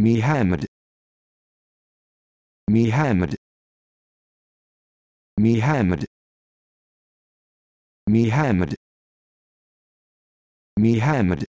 Muhammad Muhammad Muhammad Muhammad Muhammad